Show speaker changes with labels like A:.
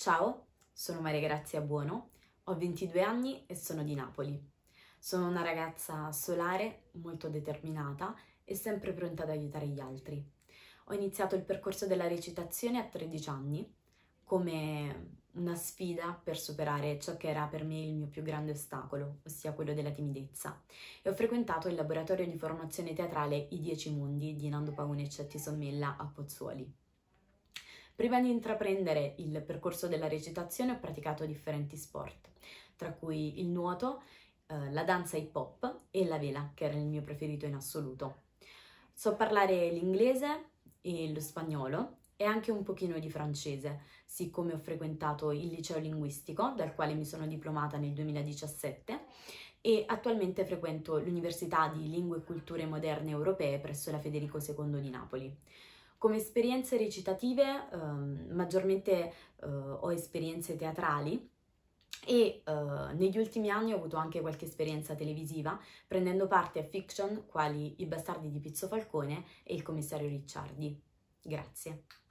A: Ciao, sono Maria Grazia Buono, ho 22 anni e sono di Napoli. Sono una ragazza solare, molto determinata e sempre pronta ad aiutare gli altri. Ho iniziato il percorso della recitazione a 13 anni come una sfida per superare ciò che era per me il mio più grande ostacolo, ossia quello della timidezza, e ho frequentato il laboratorio di formazione teatrale I Dieci Mondi di Nando Paone e Cetti Sommella a Pozzuoli. Prima di intraprendere il percorso della recitazione ho praticato differenti sport, tra cui il nuoto, eh, la danza hip hop e la vela, che era il mio preferito in assoluto. So parlare l'inglese e lo spagnolo e anche un pochino di francese, siccome ho frequentato il liceo linguistico, dal quale mi sono diplomata nel 2017, e attualmente frequento l'Università di Lingue e Culture Moderne Europee presso la Federico II di Napoli. Come esperienze recitative ehm, maggiormente eh, ho esperienze teatrali e eh, negli ultimi anni ho avuto anche qualche esperienza televisiva prendendo parte a fiction quali I bastardi di Pizzo Falcone e Il commissario Ricciardi. Grazie.